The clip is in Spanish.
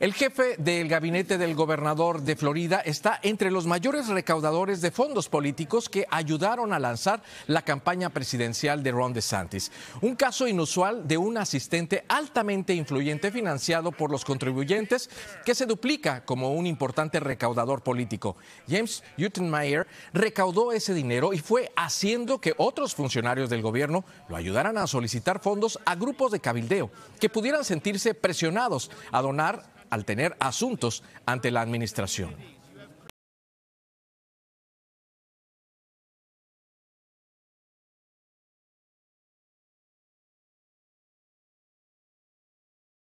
El jefe del gabinete del gobernador de Florida está entre los mayores recaudadores de fondos políticos que ayudaron a lanzar la campaña presidencial de Ron DeSantis. Un caso inusual de un asistente altamente influyente financiado por los contribuyentes que se duplica como un importante recaudador político. James Utenmeyer recaudó ese dinero y fue haciendo que otros funcionarios del gobierno lo ayudaran a solicitar fondos a grupos de cabildeo que pudieran sentirse presionados a donar al tener asuntos ante la administración.